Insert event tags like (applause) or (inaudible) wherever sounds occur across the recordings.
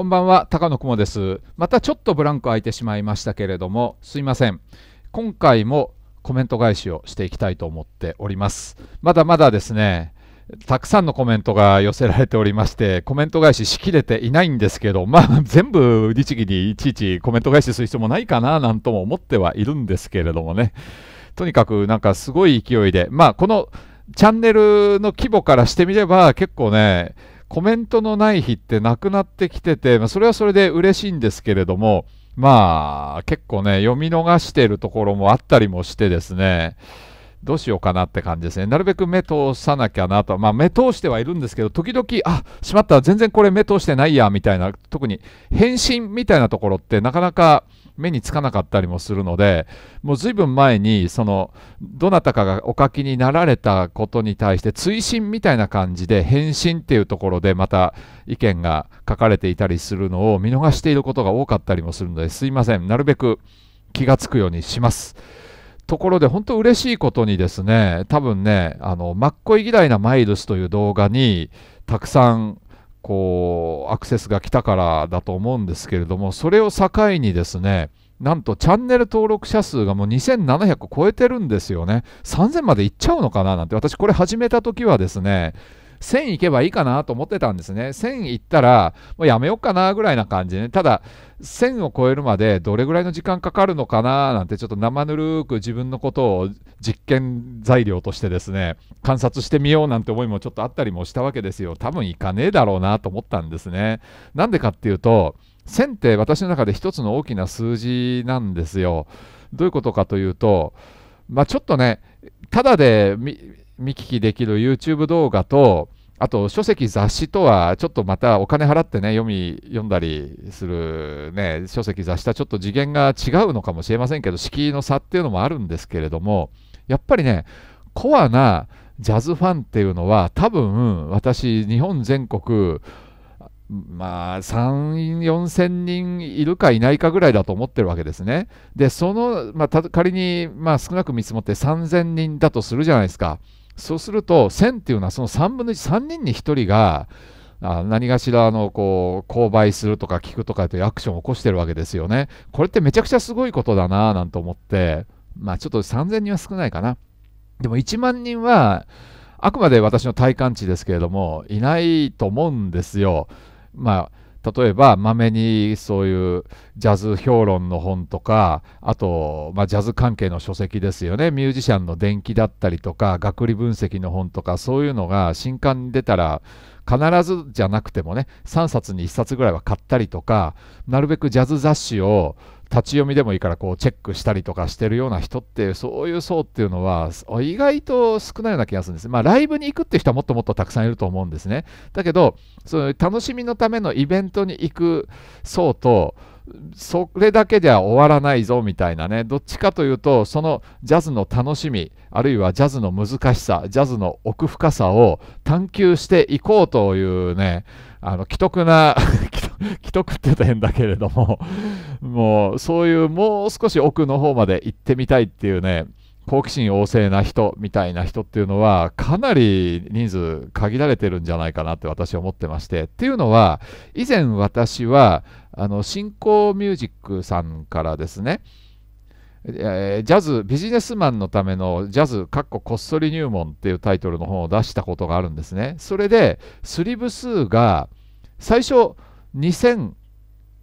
こんばんは、高野雲です。またちょっとブランク空いてしまいましたけれども、すいません。今回もコメント返しをしていきたいと思っております。まだまだですね、たくさんのコメントが寄せられておりまして、コメント返ししきれていないんですけど、まあ、全部律儀にいちいちコメント返しする必要もないかななんとも思ってはいるんですけれどもね。とにかくなんかすごい勢いで、まあ、このチャンネルの規模からしてみれば結構ね、コメントのない日ってなくなってきてて、まあ、それはそれで嬉しいんですけれども、まあ、結構ね、読み逃してるところもあったりもしてですね、どうしようかなって感じですね。なるべく目通さなきゃなと。まあ、目通してはいるんですけど、時々、あ、しまった、全然これ目通してないや、みたいな、特に返信みたいなところってなかなか、目につかなかったりもするのでもう随分前にそのどなたかがお書きになられたことに対して追伸みたいな感じで返信っていうところでまた意見が書かれていたりするのを見逃していることが多かったりもするのですいませんなるべく気が付くようにします。ところで本当嬉しいことにですね多分ねあの「まっこい嫌いなマイルス」という動画にたくさんこうアクセスが来たからだと思うんですけれどもそれを境にですねなんとチャンネル登録者数がもう2700超えてるんですよね3000までいっちゃうのかななんて私これ始めた時はですね1000けばいいかなと思ってたんですね。1000ったら、もうやめようかなぐらいな感じで、ね、ただ、1000を超えるまでどれぐらいの時間かかるのかななんて、ちょっと生ぬるく自分のことを実験材料としてですね、観察してみようなんて思いもちょっとあったりもしたわけですよ。多分行かねえだろうなと思ったんですね。なんでかっていうと、1000って私の中で一つの大きな数字なんですよ。どういうことかというと、まあ、ちょっとね、ただで見聞きできる YouTube 動画と、あと書籍、雑誌とはちょっとまたお金払ってね、読み、読んだりするね、書籍、雑誌とはちょっと次元が違うのかもしれませんけど、敷居の差っていうのもあるんですけれども、やっぱりね、コアなジャズファンっていうのは、多分私、日本全国、まあ、3、4000人いるかいないかぐらいだと思ってるわけですね。で、その、まあ、仮に、まあ、少なく見積もって3000人だとするじゃないですか。そうすると1000っていうのはその3分の13人に1人があ何かしらのこう購買するとか聞くとかというアクションを起こしてるわけですよね。これってめちゃくちゃすごいことだなぁなんて思って、まあちょっと3000人は少ないかな。でも1万人はあくまで私の体感値ですけれどもいないと思うんですよ。まあ例えばまめにそういうジャズ評論の本とかあと、まあ、ジャズ関係の書籍ですよねミュージシャンの伝記だったりとか学理分析の本とかそういうのが新刊に出たら必ずじゃなくてもね3冊に1冊ぐらいは買ったりとかなるべくジャズ雑誌を立ち読みでもいいからこうチェックしたりとかしてるような人ってそういう層っていうのは意外と少ないような気がするんです。まあライブに行くって人はもっともっとたくさんいると思うんですね。だけどその楽しみのためのイベントに行く層とそれだけでは終わらないぞみたいなねどっちかというとそのジャズの楽しみあるいはジャズの難しさジャズの奥深さを探求していこうというねあの既得な (laughs) (laughs) 既得って言うと変だけれども、(laughs) もうそういうもう少し奥の方まで行ってみたいっていうね、好奇心旺盛な人みたいな人っていうのはかなり人数限られてるんじゃないかなって私は思ってましてっていうのは以前私はあの新興ミュージックさんからですねえー、ジャズビジネスマンのためのジャズかっここっそり入門っていうタイトルの本を出したことがあるんですねそれでスリブ数が最初2000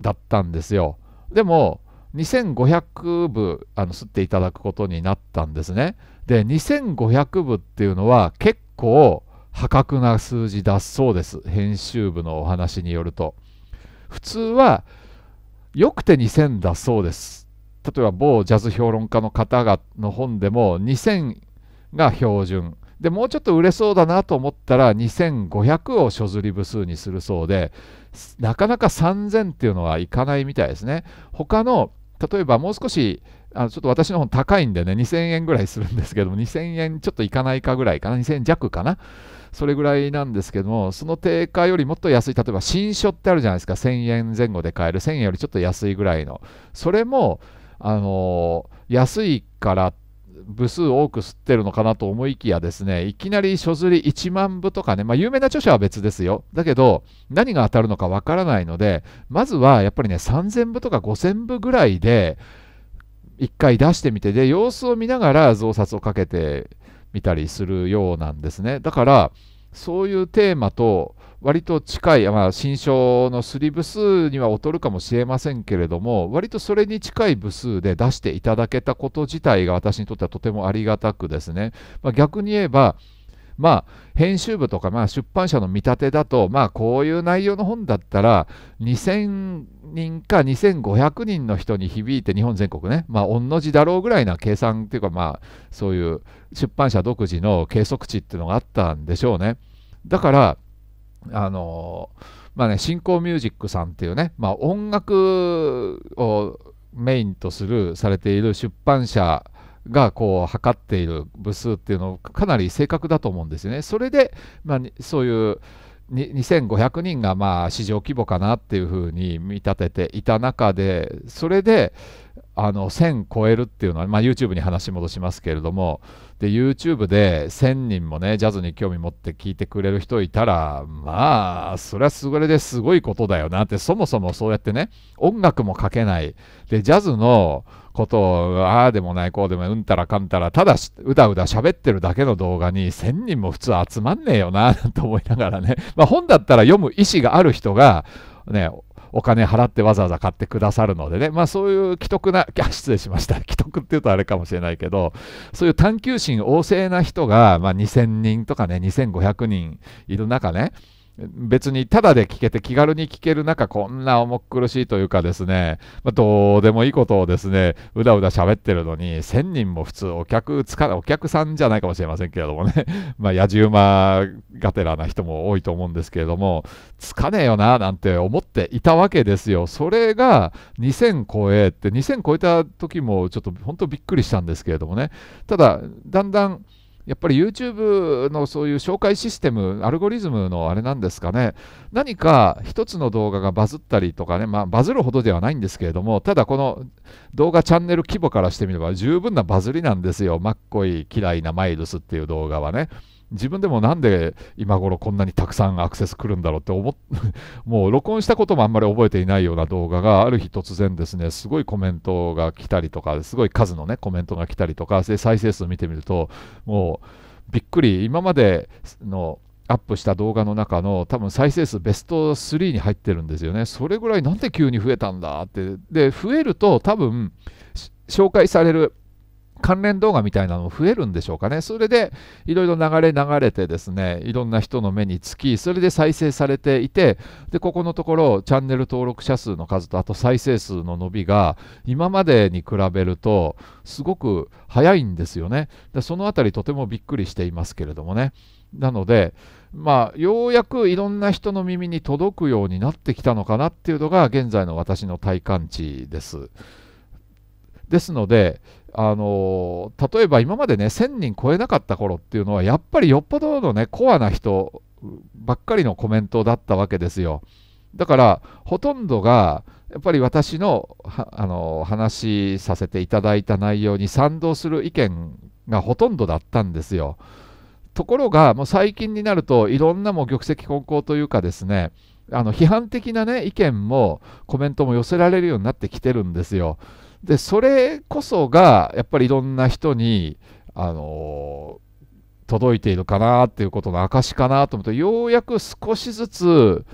だったんですよでも2500部あの吸っていただくことになったんですねで2500部っていうのは結構破格な数字だそうです編集部のお話によると普通はよくて2000だそうです例えば某ジャズ評論家の方がの本でも2000が標準でもうちょっと売れそうだなと思ったら2500を所づり部数にするそうでなかなか3000っていうのはいかないみたいですね他の例えばもう少しあのちょっと私の本高いんでね2000円ぐらいするんですけども2000円ちょっといかないかぐらいかな2000円弱かなそれぐらいなんですけどもその定価よりもっと安い例えば新書ってあるじゃないですか1000円前後で買える1000円よりちょっと安いぐらいのそれもあの安いからって部数多く吸ってるのかなと思いきやですねいきなり書釣り1万部とかね、まあ、有名な著者は別ですよだけど何が当たるのかわからないのでまずはやっぱりね3000部とか5000部ぐらいで1回出してみてで様子を見ながら増刷をかけてみたりするようなんですねだからそういうテーマと割と近い、まあ、新章のスリ部数には劣るかもしれませんけれども、割とそれに近い部数で出していただけたこと自体が私にとってはとてもありがたくですね、まあ、逆に言えば、まあ、編集部とか、まあ、出版社の見立てだと、まあ、こういう内容の本だったら2000人か2500人の人に響いて日本全国ね、まあ、御の字だろうぐらいな計算というか、まあ、そういう出版社独自の計測値っていうのがあったんでしょうね。だからあのまあね、新興ミュージックさんっていうね、まあ、音楽をメインとするされている出版社がこう測っている部数っていうのかなり正確だと思うんですよね。それで、まあ、そういう2500人がまあ市場規模かなっていうふうに見立てていた中でそれで、あの1000超えるっていうのは、まあ、YouTube に話戻しますけれどもで YouTube で1000人もねジャズに興味持って聞いてくれる人いたらまあそれはそれですごいことだよなってそもそもそうやってね音楽もかけないでジャズのことをああでもないこうでもうんたらかんたらただうだうだ喋ってるだけの動画に1000人も普通集まんねえよなと思いながらね、まあ、本だったら読む意思がある人がねお金払ってわざわざ買ってくださるのでね、まあ、そういう既得な、(laughs) 失礼しました、(laughs) 既得っていうとあれかもしれないけど、そういう探求心旺盛な人が、まあ、2000人とかね、2500人いる中ね、別にただで聞けて気軽に聞ける中、こんな重苦しいというかですね、まあ、どうでもいいことをですね、うだうだ喋ってるのに、1000人も普通お客つか、お客さんじゃないかもしれませんけれどもね、(laughs) まあ、やじ馬がてらな人も多いと思うんですけれども、つかねえよな、なんて思っていたわけですよ。それが2000超えって、2000超えた時もちょっと本当びっくりしたんですけれどもね、ただ、だんだん、やっぱり YouTube のそういう紹介システム、アルゴリズムのあれなんですかね、何か一つの動画がバズったりとかね、まあ、バズるほどではないんですけれども、ただこの動画チャンネル規模からしてみれば十分なバズりなんですよ、マッコイ嫌いなマイルスっていう動画はね。自分でもなんで今頃こんなにたくさんアクセス来るんだろうって思っ (laughs) もう録音したこともあんまり覚えていないような動画がある日突然ですねすごいコメントが来たりとかすごい数のねコメントが来たりとかで再生数見てみるともうびっくり今までのアップした動画の中の多分再生数ベスト3に入ってるんですよねそれぐらいなんで急に増えたんだってで増えると多分紹介される関連動画みたいなの増えるんでしょうかね。それでいろいろ流れ流れてですね、いろんな人の目につき、それで再生されていて、で、ここのところチャンネル登録者数の数と、あと再生数の伸びが今までに比べるとすごく早いんですよね。でそのあたりとてもびっくりしていますけれどもね。なので、まあ、ようやくいろんな人の耳に届くようになってきたのかなっていうのが現在の私の体感値です。ですのであの例えば今までね1000人超えなかった頃っていうのはやっぱりよっぽどのねコアな人ばっかりのコメントだったわけですよだからほとんどがやっぱり私のあの話させていただいた内容に賛同する意見がほとんどだったんですよところがもう最近になるといろんなも玉石混交というかですねあの批判的な、ね、意見もコメントも寄せられるようになってきてるんですよ。でそれこそがやっぱりいろんな人に、あのー、届いているかなっていうことの証かなと思ってようやく少しずつ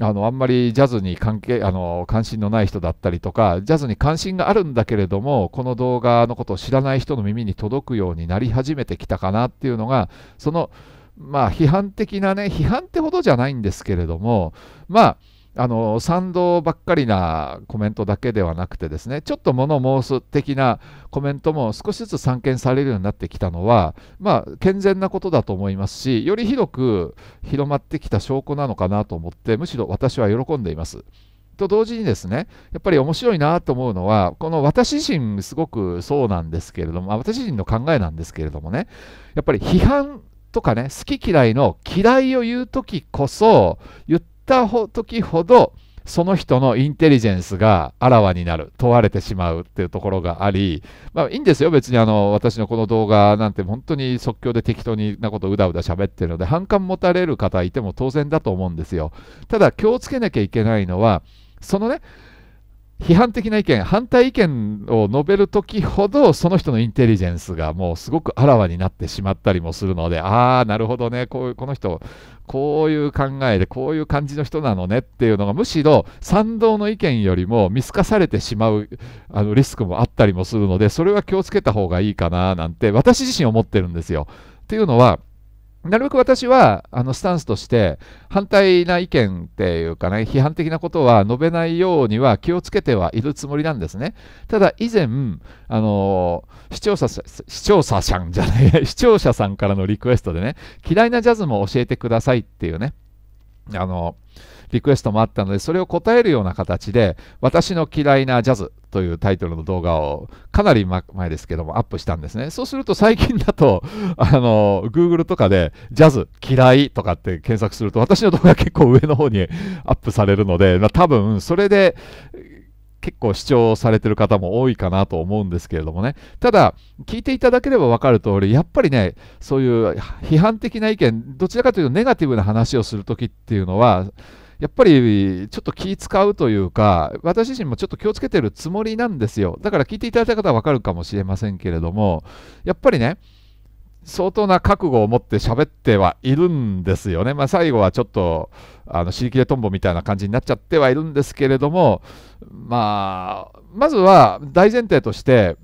あのあんまりジャズに関係あの関心のない人だったりとかジャズに関心があるんだけれどもこの動画のことを知らない人の耳に届くようになり始めてきたかなっていうのがそのまあ批判的なね批判ってほどじゃないんですけれどもまああの賛同ばっかりなコメントだけではなくてですねちょっと物申す的なコメントも少しずつ散見されるようになってきたのは、まあ、健全なことだと思いますしより広く広まってきた証拠なのかなと思ってむしろ私は喜んでいます。と同時にですねやっぱり面白いなと思うのはこの私自身すごくそうなんですけれども私自身の考えなんですけれどもねやっぱり批判とかね好き嫌いの嫌いを言う時こそ言ってった時ほどその人のインテリジェンスがあらわになる問われてしまうっていうところがありまあいいんですよ別にあの私のこの動画なんて本当に即興で適当になことうだうだ喋ってるので反感持たれる方いても当然だと思うんですよただ気をつけなきゃいけないのはそのね批判的な意見反対意見を述べる時ほどその人のインテリジェンスがもうすごくあらわになってしまったりもするのでああなるほどねこういうこの人こういう考えでこういう感じの人なのねっていうのがむしろ賛同の意見よりも見透かされてしまうあのリスクもあったりもするのでそれは気をつけた方がいいかななんて私自身思ってるんですよ。っていうのはなるべく私はあのスタンスとして反対な意見っていうかね批判的なことは述べないようには気をつけてはいるつもりなんですね。ただ以前あの視聴者視聴者さんじゃない (laughs) 視聴者さんからのリクエストでね嫌いなジャズも教えてくださいっていうねあのリクエストもあったので、それを答えるような形で、私の嫌いなジャズというタイトルの動画をかなり前ですけどもアップしたんですね。そうすると最近だと、(laughs) あの、Google とかでジャズ嫌いとかって検索すると、私の動画結構上の方に (laughs) アップされるので、まあ、多分それで、結構視聴されてる方も多いかなと思うんですけれどもね。ただ、聞いていただければ分かる通り、やっぱりね、そういう批判的な意見、どちらかというとネガティブな話をするときっていうのは、やっぱりちょっと気使うというか、私自身もちょっと気をつけてるつもりなんですよ。だから聞いていただいた方はわかるかもしれませんけれども、やっぱりね、相当な覚悟を持って喋ってはいるんですよね。まあ、最後はちょっと、あの、尻切れとんぼみたいな感じになっちゃってはいるんですけれども、まあ、まずは大前提として、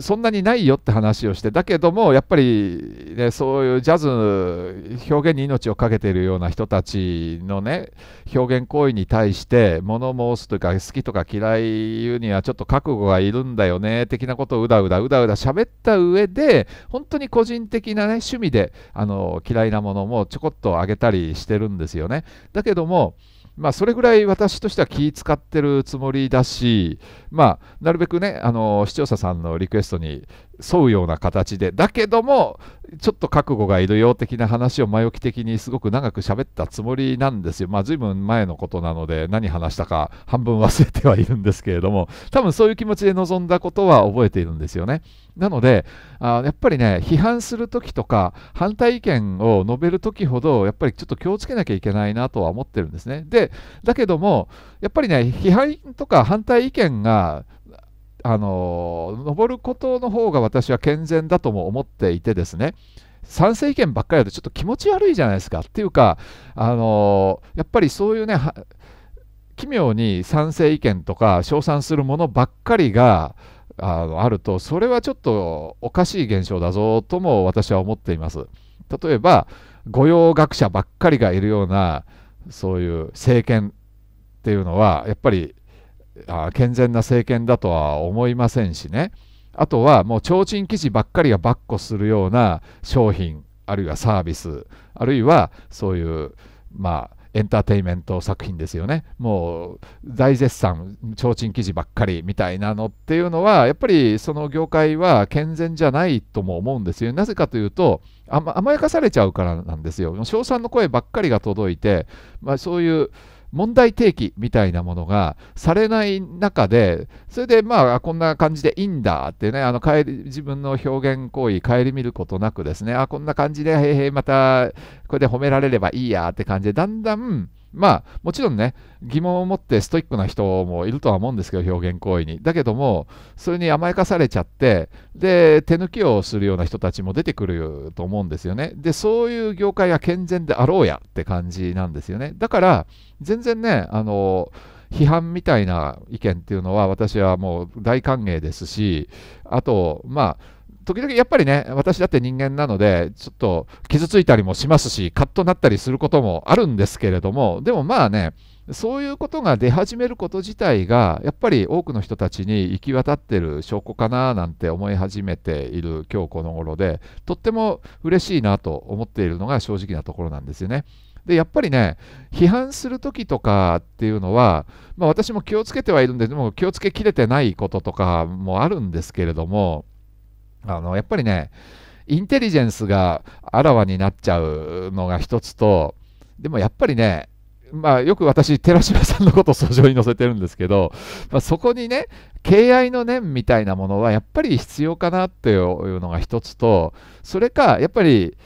そんなにないよって話をしてだけどもやっぱり、ね、そういうジャズ表現に命を懸けているような人たちのね表現行為に対して物申すというか好きとか嫌い言うにはちょっと覚悟がいるんだよね的なことをうだうだうだうだ喋った上で本当に個人的な、ね、趣味であの嫌いなものもちょこっとあげたりしてるんですよね。だけどもまあ、それぐらい私としては気使ってるつもりだし、まあ、なるべくね、あの視聴者さんのリクエストに沿うような形でだけどもちょっと覚悟がいるよ的な話を前置き的にすごく長く喋ったつもりなんですよまあ随分前のことなので何話したか半分忘れてはいるんですけれども多分そういう気持ちで臨んだことは覚えているんですよねなのであやっぱりね批判する時とか反対意見を述べる時ほどやっぱりちょっと気をつけなきゃいけないなとは思ってるんですねでだけどもやっぱりね批判とか反対意見があの登ることの方が私は健全だとも思っていてですね賛成意見ばっかりだとちょっと気持ち悪いじゃないですかっていうかあのやっぱりそういうね奇妙に賛成意見とか称賛するものばっかりがあのあるとそれはちょっとおかしい現象だぞとも私は思っています例えば御用学者ばっかりがいるようなそういう政権っていうのはやっぱりあ健全な政権だとは思いませんしねあとはもう提灯記事ばっかりがばっこするような商品あるいはサービスあるいはそういうまあエンターテインメント作品ですよねもう大絶賛提灯記事ばっかりみたいなのっていうのはやっぱりその業界は健全じゃないとも思うんですよなぜかというと甘やかされちゃうからなんですよ賞賛の声ばっかりが届いて、まあ、そういう問題提起みたいなものがされない中で、それでまあこんな感じでいいんだってね、あの帰り自分の表現行為、顧みることなくですね、あこんな感じで、へへまたこれで褒められればいいやって感じで、だんだんまあもちろんね疑問を持ってストイックな人もいるとは思うんですけど表現行為にだけどもそれに甘やかされちゃってで手抜きをするような人たちも出てくると思うんですよねでそういう業界が健全であろうやって感じなんですよねだから全然ねあの批判みたいな意見っていうのは私はもう大歓迎ですしあとまあ時々やっぱりね、私だって人間なので、ちょっと傷ついたりもしますし、カッとなったりすることもあるんですけれども、でもまあね、そういうことが出始めること自体が、やっぱり多くの人たちに行き渡ってる証拠かななんて思い始めている今日この頃で、とっても嬉しいなと思っているのが正直なところなんですよね。でやっぱりね批判する時とかっていうのは、まあ、私も気をつけてはいるんででも気をつけきれてないこととかもあるんですけれどもあのやっぱりねインテリジェンスがあらわになっちゃうのが一つとでもやっぱりねまあ、よく私、寺島さんのことを訴状に載せてるんですけど、まあ、そこにね、敬愛の念みたいなものはやっぱり必要かなっていうのが一つと、それか、やっぱり、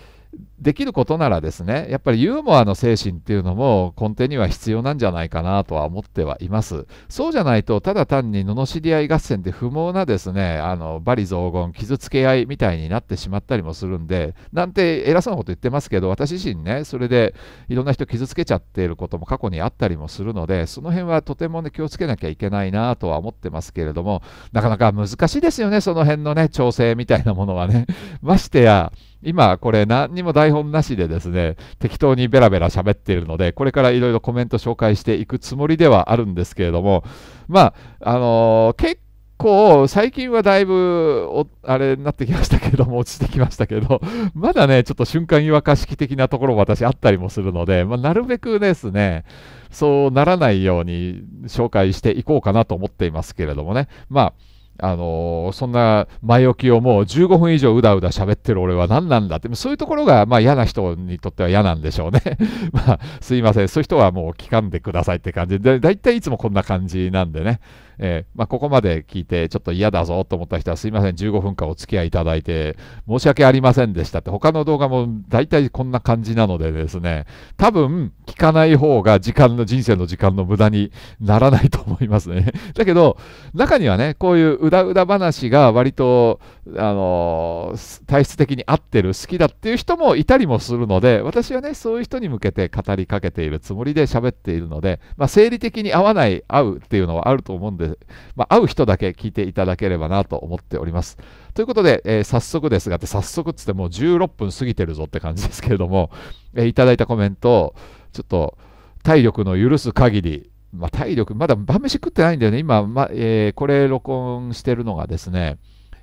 できることならですねやっぱりユーモアの精神っていうのも根底には必要なんじゃないかなとは思ってはいますそうじゃないとただ単に罵り合い合戦で不毛なですねあの罵詈雑言傷つけ合いみたいになってしまったりもするんでなんて偉そうなこと言ってますけど私自身ねそれでいろんな人傷つけちゃっていることも過去にあったりもするのでその辺はとてもね気をつけなきゃいけないなとは思ってますけれどもなかなか難しいですよねその辺のね調整みたいなものはねましてや今これ何にも台本なしでですね、適当にベラベラ喋っているので、これからいろいろコメント紹介していくつもりではあるんですけれども、まあ、あのー、結構最近はだいぶあれになってきましたけれども、落ちてきましたけど、まだね、ちょっと瞬間違和感式的なところも私あったりもするので、まあ、なるべくですね、そうならないように紹介していこうかなと思っていますけれどもね、まあ、あのー、そんな前置きをもう15分以上うだうだ喋ってる俺は何なんだって、そういうところがまあ嫌な人にとっては嫌なんでしょうね。(laughs) まあ、すいません、そういう人はもう聞かんでくださいって感じで、だいたいいつもこんな感じなんでね。えー、まあ、ここまで聞いてちょっと嫌だぞと思った人はすいません15分間お付き合いいただいて申し訳ありませんでしたって他の動画も大体こんな感じなのでですね多分聞かない方が時間の人生の時間の無駄にならないと思いますね (laughs) だけど中にはねこういううだうだ話が割とあのー、体質的に合ってる好きだっていう人もいたりもするので私はねそういう人に向けて語りかけているつもりで喋っているので、まあ、生理的に合わない合うっていうのはあると思うんですまあ、会う人だけ聞いていただければなと思っております。ということで、えー、早速ですが、早速っつってもう16分過ぎてるぞって感じですけれども、えー、いただいたコメントを、ちょっと体力の許す限り、まあ、体力、まだ晩飯食ってないんだよね、今、まえー、これ録音してるのがですね、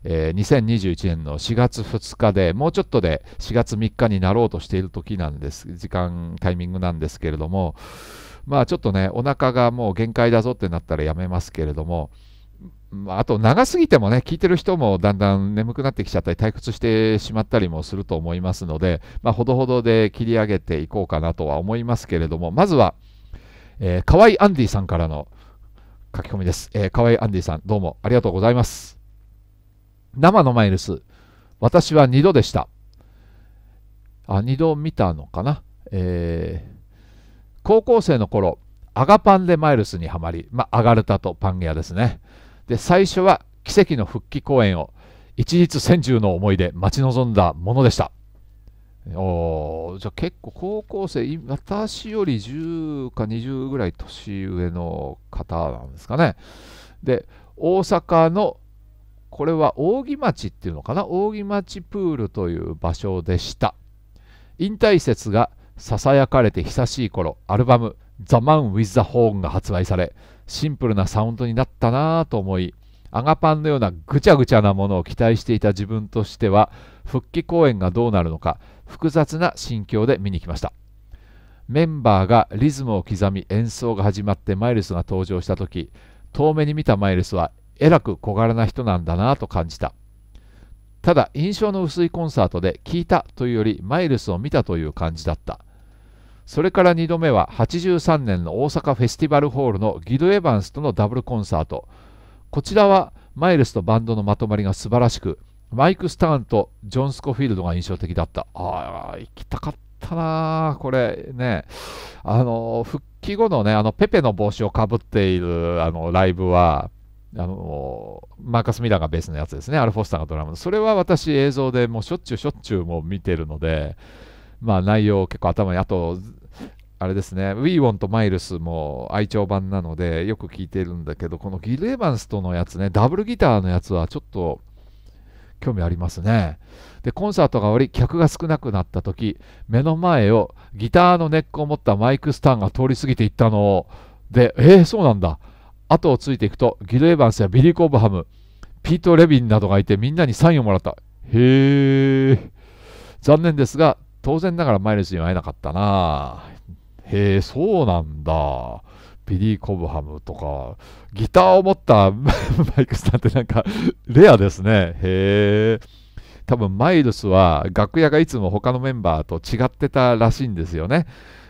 えー、2021年の4月2日で、もうちょっとで4月3日になろうとしている時なんです、時間、タイミングなんですけれども、まあちょっとね、お腹がもう限界だぞってなったらやめますけれども、あと長すぎてもね、聞いてる人もだんだん眠くなってきちゃったり、退屈してしまったりもすると思いますので、まあ、ほどほどで切り上げていこうかなとは思いますけれども、まずは、えー、河合アンディさんからの書き込みです。えー、河合アンディさん、どうもありがとうございます。生のマイルス、私は2度でした。あ、2度見たのかな。えー高校生の頃アガパンでマイルスにはまり、まあ、アガルタとパンアですねで最初は奇跡の復帰公演を一日千住の思いで待ち望んだものでしたおじゃあ結構高校生私より10か20ぐらい年上の方なんですかねで大阪のこれは扇町っていうのかな扇町プールという場所でした引退説が囁かれて久しい頃アルバム「The Man with the Horn」が発売されシンプルなサウンドになったなぁと思いアガパンのようなぐちゃぐちゃなものを期待していた自分としては復帰公演がどうなるのか複雑な心境で見に来ましたメンバーがリズムを刻み演奏が始まってマイルスが登場した時遠目に見たマイルスはえらく小柄な人なんだなと感じたただ印象の薄いコンサートで聞いたというよりマイルスを見たという感じだったそれから2度目は83年の大阪フェスティバルホールのギド・エヴァンスとのダブルコンサート。こちらはマイルスとバンドのまとまりが素晴らしく、マイク・スターンとジョン・スコフィールドが印象的だった。ああ、行きたかったなこれね。あの、復帰後のね、あの、ペペの帽子をかぶっているあのライブは、あのマーカス・ミラーがベースのやつですね、アルフォスターがドラムそれは私、映像でもうしょっちゅうしょっちゅうも見てるので、まあ内容結構頭に、あとあれですね、ウィーウォンとマイルスも愛鳥版なのでよく聞いてるんだけど、このギル・エヴァンスとのやつね、ダブルギターのやつはちょっと興味ありますね。で、コンサートが終わり、客が少なくなった時、目の前をギターの根っこを持ったマイクスタンが通り過ぎていったのを、で、えー、そうなんだ。後をついていくと、ギル・エヴァンスやビリー・コーブハム、ピート・レビンなどがいてみんなにサインをもらった。へえ。残念ですが、当然ながらマイルスには会えなかったなへえ、そうなんだ。ビリー・コブハムとか、ギターを持った (laughs) マイクさんってなんかレアですね。へえ。多分マイルスは楽屋がいつも他のメンバーと違ってたらしいんですよね。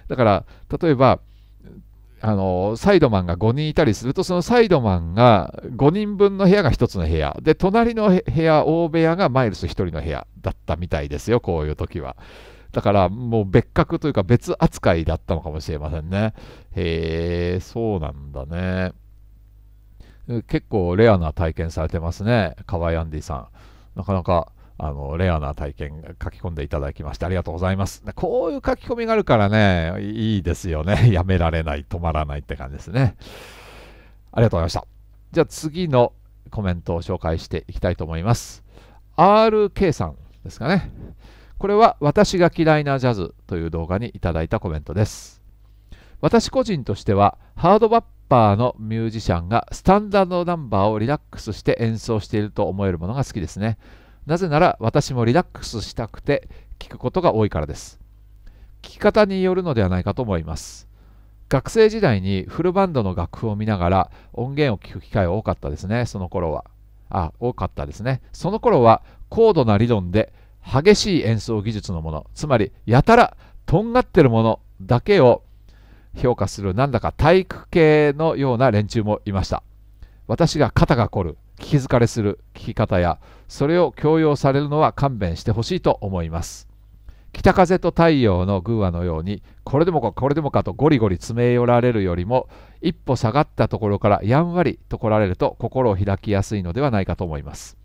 だから、例えば、あのサイドマンが5人いたりすると、そのサイドマンが5人分の部屋が1つの部屋、で、隣の部屋、大部屋がマイルス1人の部屋だったみたいですよ、こういう時は。だからもう別格というか別扱いだったのかもしれませんね。へえ、そうなんだね。結構レアな体験されてますね。河合アンディさん。なかなか。あの、レアな体験書き込んでいただきましてありがとうございます。こういう書き込みがあるからね、いいですよね。(laughs) やめられない、止まらないって感じですね。ありがとうございました。じゃあ次のコメントを紹介していきたいと思います。RK さんですかね。これは私が嫌いなジャズという動画にいただいたコメントです。私個人としてはハードバッパーのミュージシャンがスタンダードナンバーをリラックスして演奏していると思えるものが好きですね。なぜなら私もリラックスしたくて聞くことが多いからです。聞き方によるのではないかと思います。学生時代にフルバンドの楽譜を見ながら音源を聴く機会は多かったですね、その頃は。あ、多かったですね。その頃は高度な理論で激しい演奏技術のものつまりやたらとんがってるものだけを評価するなんだか体育系のような連中もいました私が肩が凝る聞き疲れする聞き方やそれを強要されるのは勘弁してほしいと思います北風と太陽の偶話のようにこれでもかこれでもかとゴリゴリ詰め寄られるよりも一歩下がったところからやんわりと来られると心を開きやすいのではないかと思います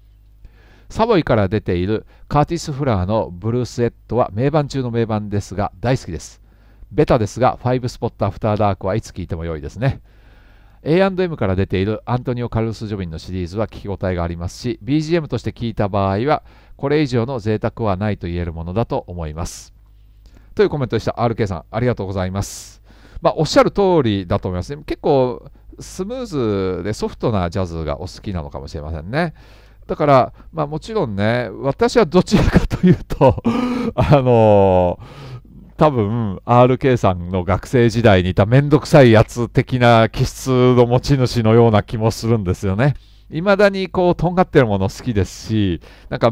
サボイから出ているカーティス・フラーのブルースエットは名盤中の名盤ですが大好きです。ベタですが、5スポットアフターダークはいつ聴いても良いですね。A&M から出ているアントニオ・カルロス・ジョビンのシリーズは聞き応えがありますし、BGM として聴いた場合は、これ以上の贅沢はないと言えるものだと思います。というコメントでした。RK さん、ありがとうございます。まあ、おっしゃる通りだと思いますね。結構、スムーズでソフトなジャズがお好きなのかもしれませんね。だから、まあ、もちろんね、私はどちらかというと (laughs) あのー、多分 RK さんの学生時代にいためんどくさいやつ的な気質の持ち主のような気もするんですよね。いまだにこう、とんがってるもの好きですし、なんか、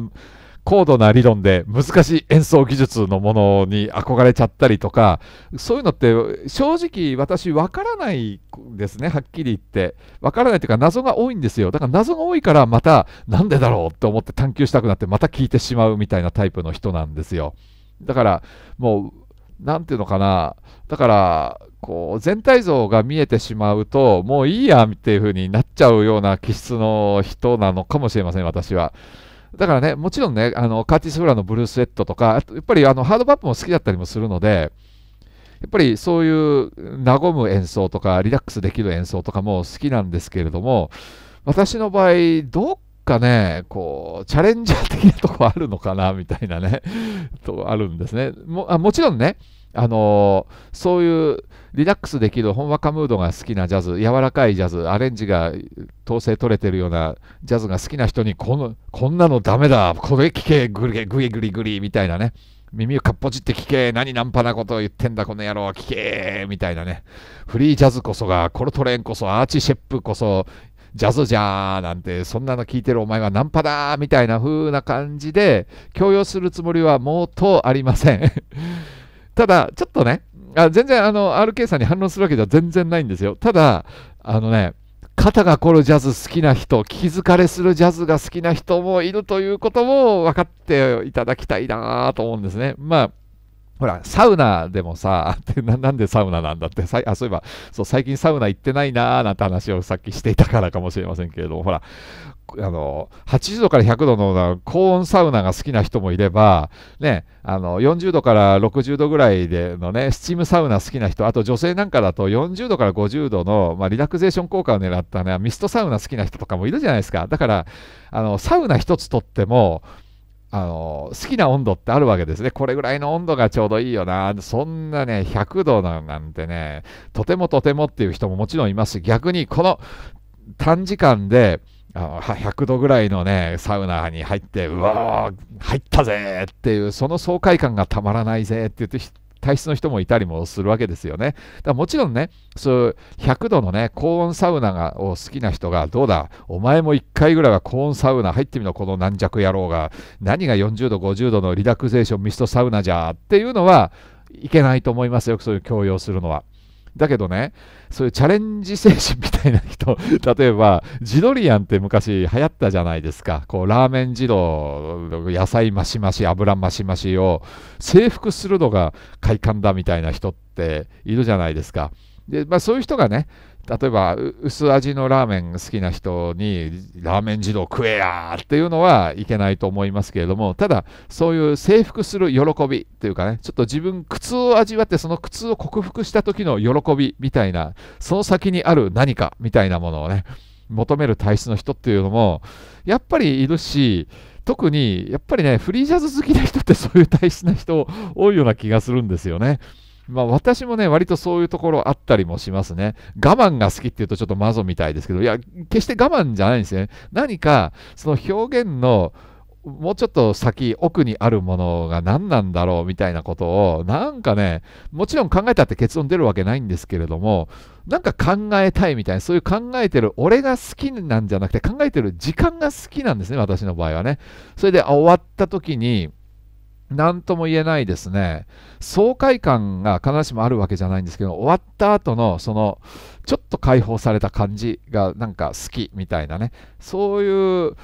高度な理論で難しい演奏技術のものに憧れちゃったりとかそういうのって正直私分からないですねはっきり言って分からないというか謎が多いんですよだから謎が多いからまたなんでだろうと思って探求したくなってまた聞いてしまうみたいなタイプの人なんですよだからもう何ていうのかなだからこう全体像が見えてしまうともういいやっていう風になっちゃうような気質の人なのかもしれません私は。だからね、もちろんね、あのカーティス・フラーのブルース・ウェットとか、やっぱりあのハードバップも好きだったりもするので、やっぱりそういう和む演奏とか、リラックスできる演奏とかも好きなんですけれども、私の場合、どっかね、こう、チャレンジャー的なとこあるのかな、みたいなね (laughs) とあるんですね。もあもちろんね、あのー、そういうリラックスできるほんわかムードが好きなジャズ、柔らかいジャズ、アレンジが統制取れてるようなジャズが好きな人に、このこんなのダメだ、これ聞け、グリグリグリグリみたいなね、耳をかっぽじって聞け、何ナンパなことを言ってんだ、この野郎、聞け、みたいなね、フリージャズこそが、コルトレーンこそ、アーチシェップこそ、ジャズじゃーなんて、そんなの聞いてるお前はナンパだーみたいな風な感じで、強要するつもりはもうとありません (laughs) ただ、ちょっとね、あ全然あの RK さんに反論するわけじゃ全然ないんですよ。ただ、あのね、肩が凝るジャズ好きな人、気づかれするジャズが好きな人もいるということも分かっていただきたいなと思うんですね。まあほら、サウナでもさ、(laughs) ってななんでサウナなんだってさあ、そういえばそう、最近サウナ行ってないなーなんて話をさっきしていたからかもしれませんけれども、ほら、あの80度から100度の高温サウナが好きな人もいれば、ね、あの40度から60度ぐらいでの、ね、スチームサウナ好きな人、あと女性なんかだと40度から50度の、まあ、リラクゼーション効果を狙った、ね、ミストサウナ好きな人とかもいるじゃないですか。だからあのサウナ1つとってもあの好きな温度ってあるわけですね。これぐらいの温度がちょうどいいよな。そんなね、100度なんてね、とてもとてもっていう人ももちろんいますし、逆にこの短時間で、あの100度ぐらいのね、サウナに入って、うわー、入ったぜっていう、その爽快感がたまらないぜって言って、体質の人もいたりもするわけですよね。だからもちろんね、そう100度のね、高温サウナがを好きな人が、どうだ、お前も1回ぐらいは高温サウナ入ってみろ、この軟弱野郎が、何が40度、50度のリラクゼーションミストサウナじゃっていうのは、いけないと思いますよ、そういう強要するのは。だけどね、そういうチャレンジ精神みたいな人、(laughs) 例えば、地リアンって昔流行ったじゃないですか。こう、ラーメン二郎、野菜増し増し、油増し増しを征服するのが快感だみたいな人っているじゃないですか。で、まあそういう人がね、例えば薄味のラーメン好きな人にラーメン二童食えやっていうのはいけないと思いますけれどもただそういう征服する喜びっていうかねちょっと自分苦痛を味わってその苦痛を克服した時の喜びみたいなその先にある何かみたいなものをね求める体質の人っていうのもやっぱりいるし特にやっぱりねフリージャズ好きな人ってそういう体質な人多いような気がするんですよね。まあ、私もね、割とそういうところあったりもしますね。我慢が好きっていうとちょっとマゾみたいですけど、いや、決して我慢じゃないんですね。何か、その表現の、もうちょっと先、奥にあるものが何なんだろうみたいなことを、なんかね、もちろん考えたって結論出るわけないんですけれども、なんか考えたいみたいな、そういう考えてる、俺が好きなんじゃなくて、考えてる時間が好きなんですね、私の場合はね。それで終わった時に、何とも言えないですね爽快感が必ずしもあるわけじゃないんですけど終わった後のそのちょっと解放された感じがなんか好きみたいなねそういう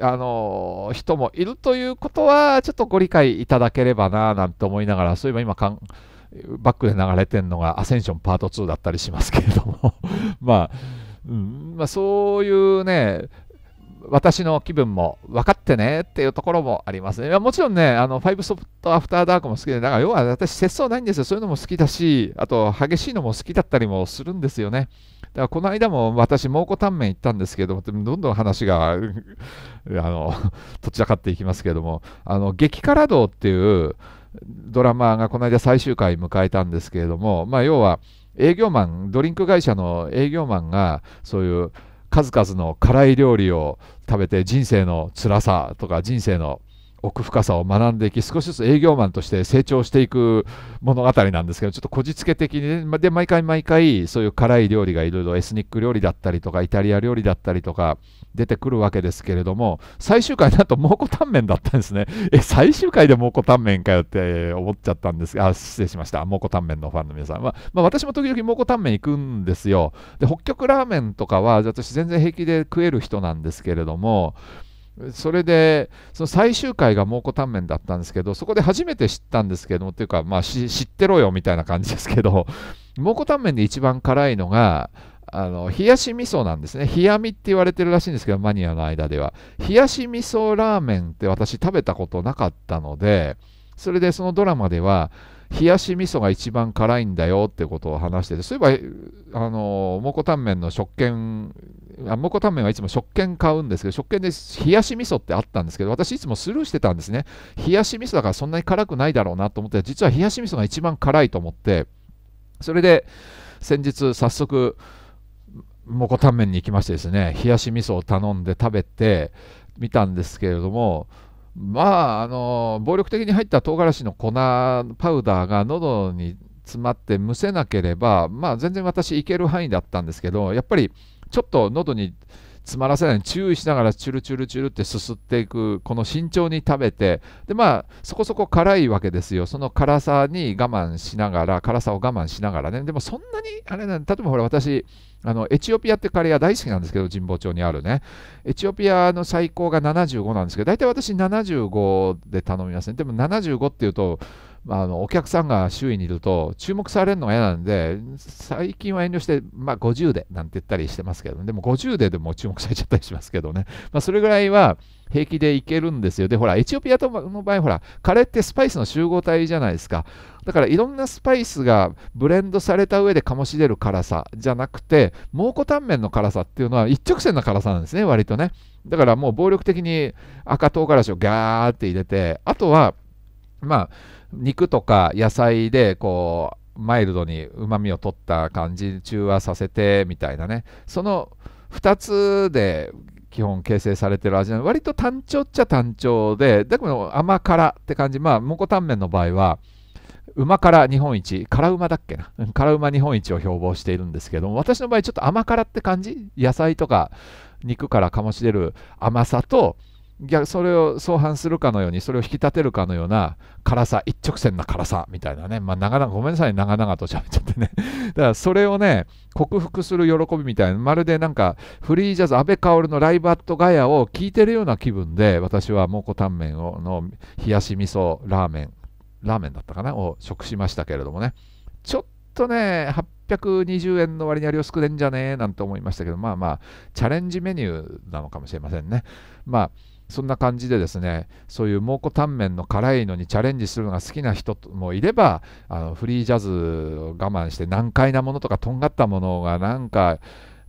あの人もいるということはちょっとご理解いただければななんて思いながらそういえば今かんバックで流れてるのが「アセンションパート2」だったりしますけれども (laughs) まあうんまあ、そういうね、私の気分も分かってねっていうところもありますね。もちろんね、あのブソフトアフターダークも好きで、だから要は私、節操ないんですよ。そういうのも好きだし、あと激しいのも好きだったりもするんですよね。だからこの間も私、蒙古タンメン行ったんですけども、どんどん話が (laughs) あの (laughs) とちらかっていきますけども、あの激辛道っていうドラマがこの間最終回迎えたんですけれども、まあ、要は営業マン、ドリンク会社の営業マンが、そういう、数々の辛い料理を食べて人生の辛さとか人生の奥深さを学んでいき少しずつ営業マンとして成長していく物語なんですけどちょっとこじつけ的にねで毎回毎回そういう辛い料理がいろいろエスニック料理だったりとかイタリア料理だったりとか出てくるわけですけれども最終回だと蒙古タンメンだったんですね (laughs) え最終回で蒙古タンメンかよって思っちゃったんですが失礼しました蒙古タンメンのファンの皆さんは、まあ、私も時々蒙古タンメン行くんですよで北極ラーメンとかは私全然平気で食える人なんですけれどもそれでその最終回が蒙古タンメンだったんですけどそこで初めて知ったんですけどもっていうか、まあ、知ってろよみたいな感じですけど (laughs) 蒙古タンメンで一番辛いのがあの冷やし味噌なんですね冷やみって言われてるらしいんですけどマニアの間では冷やし味噌ラーメンって私食べたことなかったのでそれでそのドラマでは冷やし味噌が一番辛いんだよってことを話しててそういえばあの蒙古タンメンの食券あもこタンメンはいつも食券買うんですけど、食券で冷やし味噌ってあったんですけど、私いつもスルーしてたんですね。冷やし味噌だからそんなに辛くないだろうなと思って、実は冷やし味噌が一番辛いと思って、それで先日早速、もこタンメンに行きましてですね、冷やし味噌を頼んで食べてみたんですけれども、まあ、あの、暴力的に入った唐辛子の粉、パウダーが喉に詰まってむせなければ、まあ、全然私いける範囲だったんですけどやっぱりちょっと喉に詰まらせないように注意しながらチュルチュルチュルってすすっていくこの慎重に食べてでまあそこそこ辛いわけですよその辛さに我慢しながら辛さを我慢しながらねでもそんなにあれなん例えばほら私あのエチオピアってカレー屋大好きなんですけど神保町にあるねエチオピアの最高が75なんですけど大体私75で頼みません、ね、でも75っていうとあのお客さんが周囲にいると注目されるのが嫌なんで最近は遠慮して、まあ、50でなんて言ったりしてますけど、でも50ででも注目されちゃったりしますけどね、まあ、それぐらいは平気でいけるんですよでほらエチオピアの場合ほらカレーってスパイスの集合体じゃないですかだからいろんなスパイスがブレンドされた上で醸し出る辛さじゃなくて蒙古タンメンの辛さっていうのは一直線の辛さなんですね割とねだからもう暴力的に赤唐辛子をガーって入れてあとはまあ肉とか野菜でこうマイルドにうまみを取った感じ中和させてみたいなねその2つで基本形成されてる味なの割と単調っちゃ単調でだけど甘辛って感じまあ蒙古タンメンの場合は馬から日本一、辛馬だっけな、辛馬日本一を標榜しているんですけども、私の場合、ちょっと甘辛って感じ、野菜とか肉から醸し出る甘さと、逆それを相反するかのようにそれを引き立てるかのような辛さ一直線な辛さみたいなね、まあ、長々ごめんなさい長々と喋っちゃってねだからそれをね克服する喜びみたいなまるでなんかフリージャズ安倍薫のライブアットガヤを聴いてるような気分で私は蒙古タンメンをの冷やし味噌ラーメンラーメンだったかなを食しましたけれどもねちょっとね820円の割にありを少ねんじゃねえなんて思いましたけどまあまあチャレンジメニューなのかもしれませんねまあそんな感じでですねそういう蒙古タンメンの辛いのにチャレンジするのが好きな人もいればあのフリージャズを我慢して難解なものとかとんがったものがなんか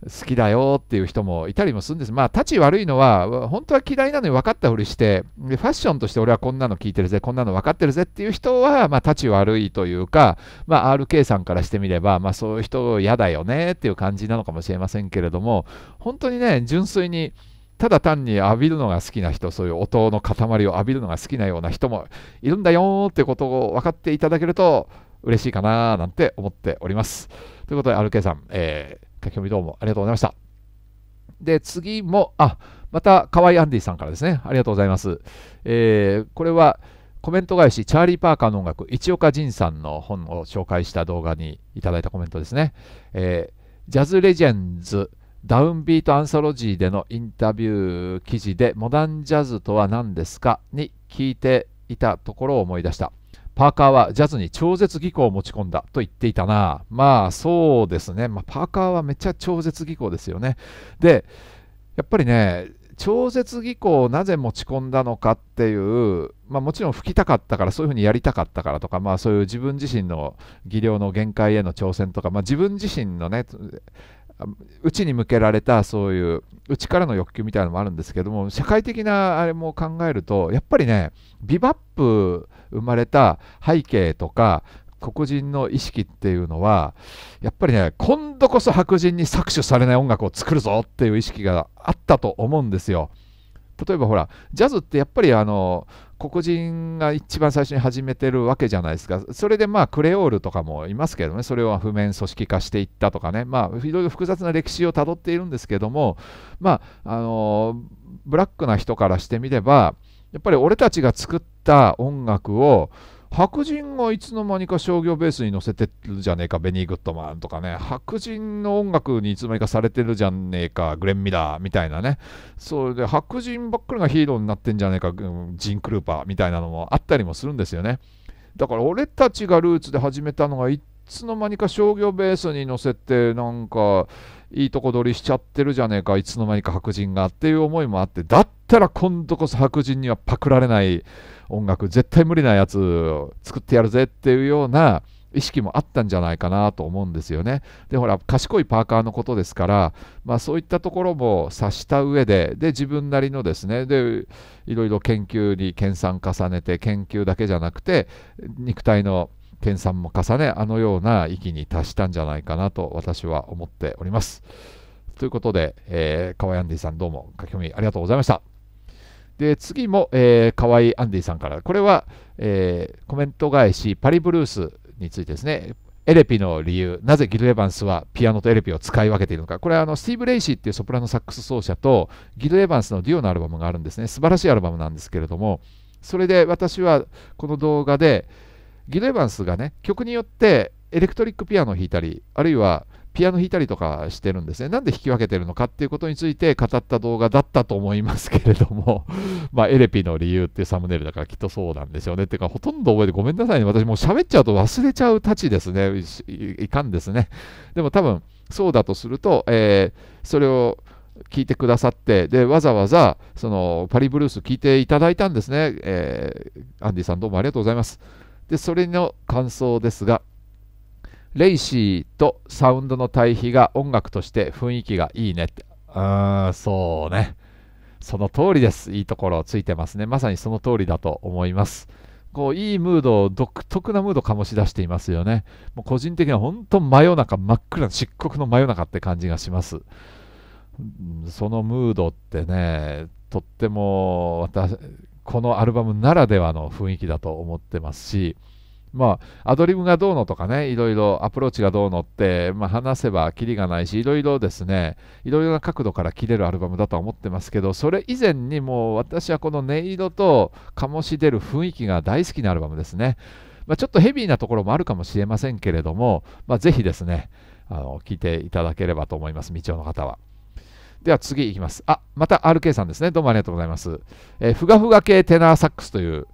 好きだよっていう人もいたりもするんです。まあ、たち悪いのは、本当は嫌いなのに分かったふりして、でファッションとして俺はこんなの聞いてるぜ、こんなの分かってるぜっていう人は、まあ、たち悪いというか、まあ、RK さんからしてみれば、まあ、そういう人嫌だよねっていう感じなのかもしれませんけれども、本当にね、純粋に、ただ単に浴びるのが好きな人そういう音の塊を浴びるのが好きなような人もいるんだよってことを分かっていただけると嬉しいかななんて思っておりますということで RK さん、えー、書き込みどうもありがとうございましたで次もあまた河合アンディさんからですねありがとうございます、えー、これはコメント返し、チャーリー・パーカーの音楽、市岡仁さんの本を紹介した動画にいただいたコメントですね。えー、ジャズ・レジェンズ、ダウンビートアンソロジーでのインタビュー記事でモダンジャズとは何ですかに聞いていたところを思い出した。パーカーはジャズに超絶技巧を持ち込んだと言っていたな。まあそうですね。まあ、パーカーはめっちゃ超絶技巧ですよね。で、やっぱりね、超絶技巧をなぜ持ち込んだのかっていう、まあ、もちろん吹きたかったからそういうふうにやりたかったからとか、まあ、そういう自分自身の技量の限界への挑戦とか、まあ、自分自身のね内に向けられたそういう内からの欲求みたいなのもあるんですけども社会的なあれも考えるとやっぱりねビバップ生まれた背景とか黒人の意識っていうのはやっぱりね今度こそ白人に搾取されない音楽を作るぞっていう意識があったと思うんですよ。例えばほらジャズってやっぱりあの黒人が一番最初に始めてるわけじゃないですかそれでまあクレオールとかもいますけどねそれを譜面組織化していったとかねまあいろいろ複雑な歴史をたどっているんですけどもまああのブラックな人からしてみればやっぱり俺たちが作った音楽を白人がいつの間にか商業ベースに乗せてるじゃねえか、ベニー・グッドマンとかね、白人の音楽にいつの間にかされてるじゃねえか、グレン・ミラーみたいなね、それで白人ばっかりがヒーローになってんじゃねえか、ジン・クルーパーみたいなのもあったりもするんですよね。だから俺たちがルーツで始めたのがいつの間にか商業ベースに乗せてなんかいいとこ取りしちゃってるじゃねえかいつの間にか白人がっていう思いもあってだったら今度こそ白人にはパクられない音楽絶対無理なやつを作ってやるぜっていうような意識もあったんじゃないかなと思うんですよね。でほら賢いパーカーのことですから、まあ、そういったところも察した上でで自分なりのですねでいろいろ研究に研鑽重ねて研究だけじゃなくて肉体の研鑽も重ねあのような域に達したんじゃないかなと私は思っております。ということで、えー、河合アンディさんどうも書き込みありがとうございました。で次も、えー、河合アンディさんからこれは、えー、コメント返しパリブルースについてですねエレピの理由、なぜギル・エヴァンスはピアノとエレピを使い分けているのか、これはあのスティーブ・レイシーっていうソプラノサックス奏者とギル・エヴァンスのデュオのアルバムがあるんですね、素晴らしいアルバムなんですけれども、それで私はこの動画で、ギル・エヴァンスがね、曲によってエレクトリックピアノを弾いたり、あるいはピアノ弾いたりとかしてるんですね。なんで弾き分けてるのかっていうことについて語った動画だったと思いますけれども (laughs) まあ、エレピの理由ってサムネイルだからきっとそうなんですよね。っていうか、ほとんど覚えてごめんなさいね。私もう喋っちゃうと忘れちゃうたちですね。いかんですね。でも多分、そうだとすると、えー、それを聞いてくださって、で、わざわざ、その、パリブルース聞いていただいたんですね。えー、アンディさんどうもありがとうございます。でそれの感想ですがレイシーとサウンドの対比が音楽として雰囲気がいいねってうーんそうねその通りですいいところをついてますねまさにその通りだと思いますこういいムードを独特なムード醸し出していますよねもう個人的には本当真夜中真っ暗な漆黒の真夜中って感じがしますそのムードってねとっても私このアルバムならではの雰囲気だと思ってますし、まあ、アドリブがどうのとかね、いろいろアプローチがどうのって、まあ、話せばきりがないし、いろいろですね、いろいろな角度から切れるアルバムだとは思ってますけど、それ以前にもう私はこの音色と醸し出る雰囲気が大好きなアルバムですね。まあ、ちょっとヘビーなところもあるかもしれませんけれども、まあ、ぜひですね、あの聞いていただければと思います、道聴の方は。では次いきます。あ、また RK さんですね。どうもありがとうございます。えー、ふがふが系テナーサックスという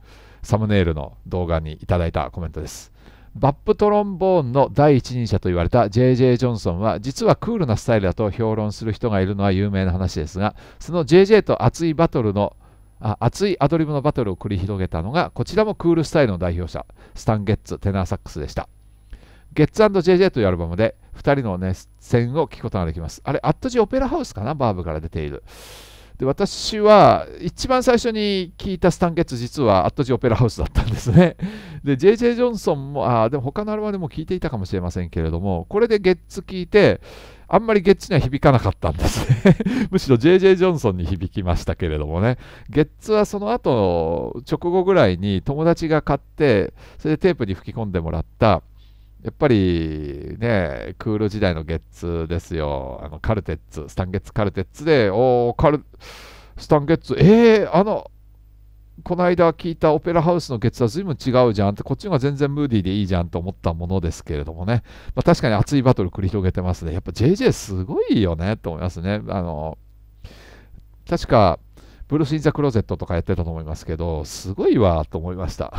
サムネイルの動画にいただいたコメントです。バップトロンボーンの第一人者と言われた JJ ジョンソンは実はクールなスタイルだと評論する人がいるのは有名な話ですがその JJ と熱いバトルのあ熱いアドリブのバトルを繰り広げたのがこちらもクールスタイルの代表者スタン・ゲッツテナーサックスでしたゲッツ &JJ というアルバムで2人の熱戦を聞くことができます。あれ、アットジオペラハウスかな、バーブから出ている。で私は一番最初に聞いたスタンゲッツ実はアットジオペラハウスだったんですね。で、JJ ジョンソンも、あでも他のアルバムでも聞いていたかもしれませんけれども、これでゲッツ聞いて、あんまりゲッツには響かなかったんですね (laughs) むしろ JJ ジョンソンに響きましたけれどもね。ゲッツはその後、直後ぐらいに友達が買って、それでテープに吹き込んでもらったやっぱりね、クール時代のゲッツですよ。あのカルテッツ、スタンゲッツカルテッツで、おカル、スタンゲッツ、えー、あの、この間聞いたオペラハウスのゲッツは随分違うじゃんって、こっちのが全然ムーディーでいいじゃんと思ったものですけれどもね。まあ、確かに熱いバトル繰り広げてますね。やっぱ JJ すごいよね、と思いますね。あの、確か、ブルース・イン・ザ・クローゼットとかやってたと思いますけど、すごいわ、と思いました。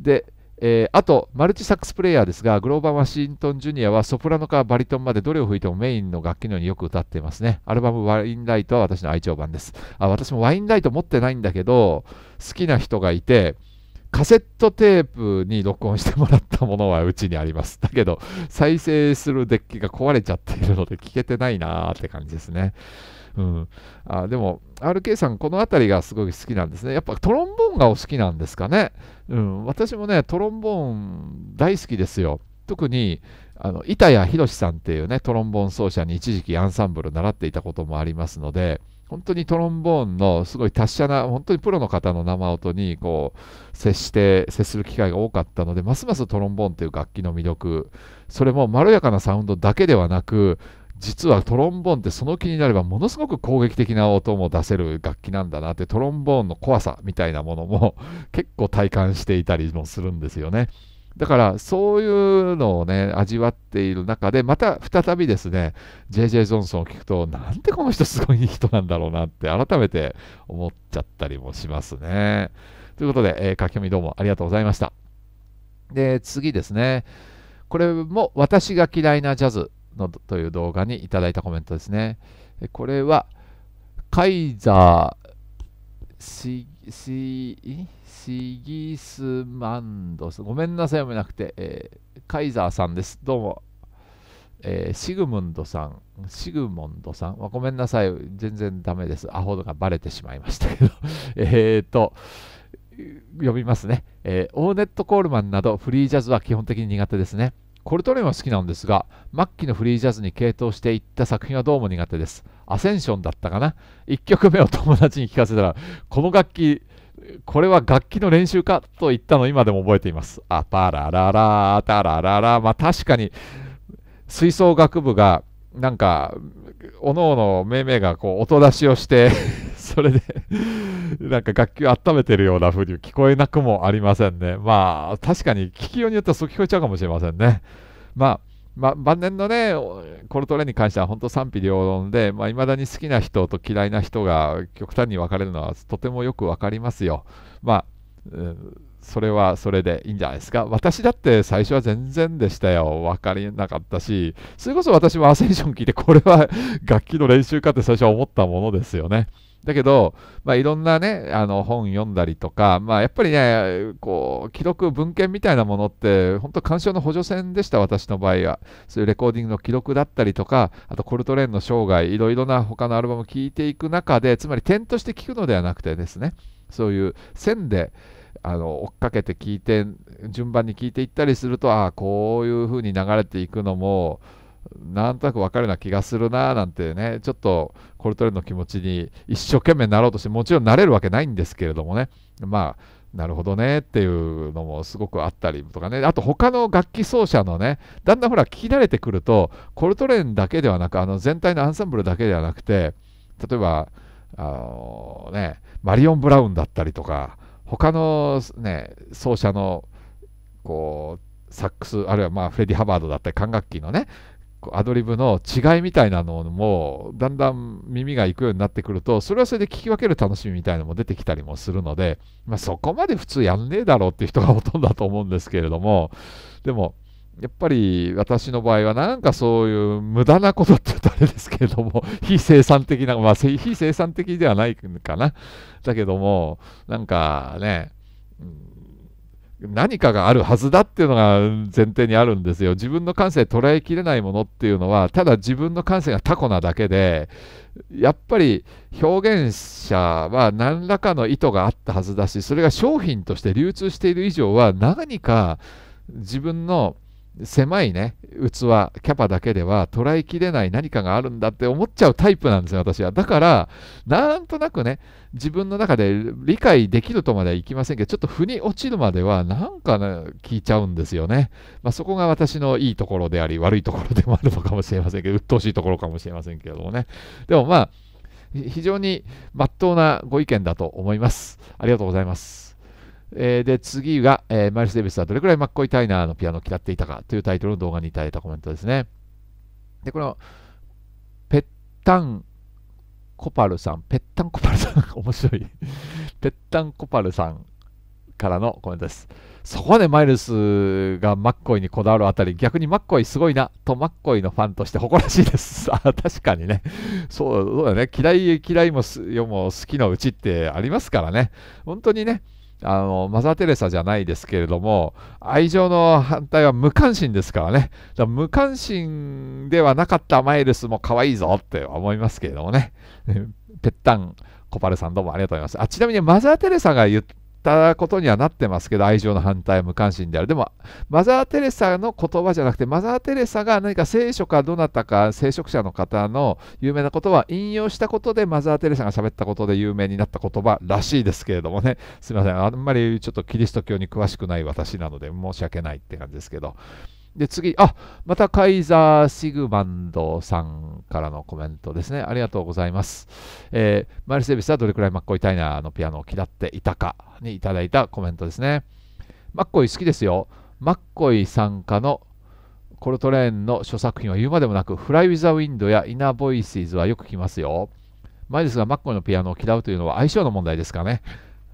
で、えー、あと、マルチサックスプレイヤーですが、グローバー・ワシントン・ジュニアはソプラノかバリトンまでどれを吹いてもメインの楽器のようによく歌っていますね。アルバムワインライトは私の愛聴版です。あ私もワインライト持ってないんだけど、好きな人がいて、カセットテープに録音してもらったものはうちにあります。だけど、再生するデッキが壊れちゃっているので聞けてないなーって感じですね。うん、あでも RK さんこの辺りがすごい好きなんですねやっぱトロンボーンがお好きなんですかね、うん、私もねトロンボーン大好きですよ特にあの板谷宏さんっていうねトロンボーン奏者に一時期アンサンブル習っていたこともありますので本当にトロンボーンのすごい達者な本当にプロの方の生音にこう接して接する機会が多かったのでますますトロンボーンという楽器の魅力それもまろやかなサウンドだけではなく実はトロンボーンってその気になればものすごく攻撃的な音も出せる楽器なんだなってトロンボーンの怖さみたいなものも (laughs) 結構体感していたりもするんですよね。だからそういうのをね味わっている中でまた再びですね JJ ジョンソンを聞くとなんでこの人すごい人なんだろうなって改めて思っちゃったりもしますね。ということで、えー、書き込みどうもありがとうございました。で次ですねこれも私が嫌いなジャズのという動画にいただいたコメントですね。これは、カイザー、シシシギスマンドス、ごめんなさい、読めなくて、えー、カイザーさんです。どうも、えー、シグムンドさん、シグモンドさん、まあ、ごめんなさい、全然ダメです。アホがバレてしまいましたけど (laughs) えっと、読みますね、えー、オーネット・コールマンなどフリージャズは基本的に苦手ですね。コルトレンは好きなんですが、末期のフリージャズに傾倒していった作品はどうも苦手です。アセンションだったかな ?1 曲目を友達に聴かせたら、この楽器、これは楽器の練習かと言ったのを今でも覚えています。あ、パラララ、タラララ、まあ確かに、吹奏楽部が、なんか、おのおの命名がこう音出しをして (laughs) それでなんか楽器を温めてるような風に聞こえなくもありませんね。まあ、確かに聞きようによってはそう聞こえちゃうかもしれませんね。まあ、まあ、晩年のね、コルトレンに関しては本当賛否両論で、まあ、未だに好きな人と嫌いな人が極端に分かれるのはとてもよく分かりますよ。まあ、うんそれはそれでいいんじゃないですか。私だって最初は全然でしたよ。分かりなかったし、それこそ私もアセンション聞いて、これは楽器の練習かって最初は思ったものですよね。だけど、まあ、いろんなね、あの本読んだりとか、まあ、やっぱりね、こう、記録、文献みたいなものって、本当、鑑賞の補助線でした、私の場合は。そういうレコーディングの記録だったりとか、あと、コルトレーンの生涯、いろいろな他のアルバムを聴いていく中で、つまり点として聞くのではなくてですね、そういう線で、あの追っかけて聞いて順番に聞いていったりするとああこういう風に流れていくのもなんとなく分かるような気がするななんてね、ちょっとコルトレンの気持ちに一生懸命なろうとして、もちろんなれるわけないんですけれどもね、まあ、なるほどねっていうのもすごくあったりとかね、あと他の楽器奏者のね、だんだんほら、聞き慣れてくると、コルトレーンだけではなく、あの全体のアンサンブルだけではなくて、例えば、あのね、マリオン・ブラウンだったりとか、他のね、奏者の、こう、サックス、あるいはまあフレディ・ハバードだったり、管楽器のね、アドリブの違いみたいなのもだんだん耳がいくようになってくるとそれはそれで聞き分ける楽しみみたいなのも出てきたりもするので、まあ、そこまで普通やんねえだろうっていう人がほとんどだと思うんですけれどもでもやっぱり私の場合はなんかそういう無駄なことって言うとあれですけれども (laughs) 非生産的なまあ非生産的ではないかなだけどもなんかね、うん何かがあるはずだっていうのが前提にあるんですよ。自分の感性捉えきれないものっていうのは、ただ自分の感性がタコなだけで、やっぱり表現者は何らかの意図があったはずだし、それが商品として流通している以上は、何か自分の狭いね器キャパだけでは捉えきれない何かがあるんだって思っちゃうタイプなんですよ私はだからなんとなくね自分の中で理解できるとまではいきませんけどちょっと腑に落ちるまではなんか、ね、聞いちゃうんですよね、まあ、そこが私のいいところであり悪いところでもあるのかもしれませんけど鬱陶しいところかもしれませんけれどもねでもまあ非常に真っ当なご意見だと思いますありがとうございますえー、で、次が、えー、マイルス・デイビスはどれくらいマッコイ・タイナーのピアノを嫌っていたかというタイトルの動画にいただいたコメントですね。で、この、ペッタン・コパルさん、ペッタン・コパルさん、面白い (laughs) ペッタン・コパルさんからのコメントです。そこでマイルスがマッコイにこだわるあたり、逆にマッコイすごいなとマッコイのファンとして誇らしいです。(laughs) あ確かにね。そうだね。嫌い、嫌いも、よも好きのうちってありますからね。本当にね。あのマザー・テレサじゃないですけれども愛情の反対は無関心ですからねから無関心ではなかったマイルスも可愛いぞって思いますけれどもねぺったんコパルさんどうもありがとうございますあちなみにマザー・テレサが言っったことにはなってますけど愛情の反対無関心であるでもマザー・テレサの言葉じゃなくてマザー・テレサが何か聖書かどなたか聖職者の方の有名な言葉は引用したことでマザー・テレサが喋ったことで有名になった言葉らしいですけれどもねすいませんあんまりちょっとキリスト教に詳しくない私なので申し訳ないって感じですけどで、次、あ、またカイザー・シグマンドさんからのコメントですね。ありがとうございます。えー、マイルス・デビスはどれくらいマッコイ・タイナーのピアノを嫌っていたかにいただいたコメントですね。マッコイ好きですよ。マッコイ参加のコルトレーンの諸作品は言うまでもなく、フライ・ウィザ・ウィンドやイナー・ボイシーズはよく聞きますよ。マイルスがマッコイのピアノを嫌うというのは相性の問題ですかね。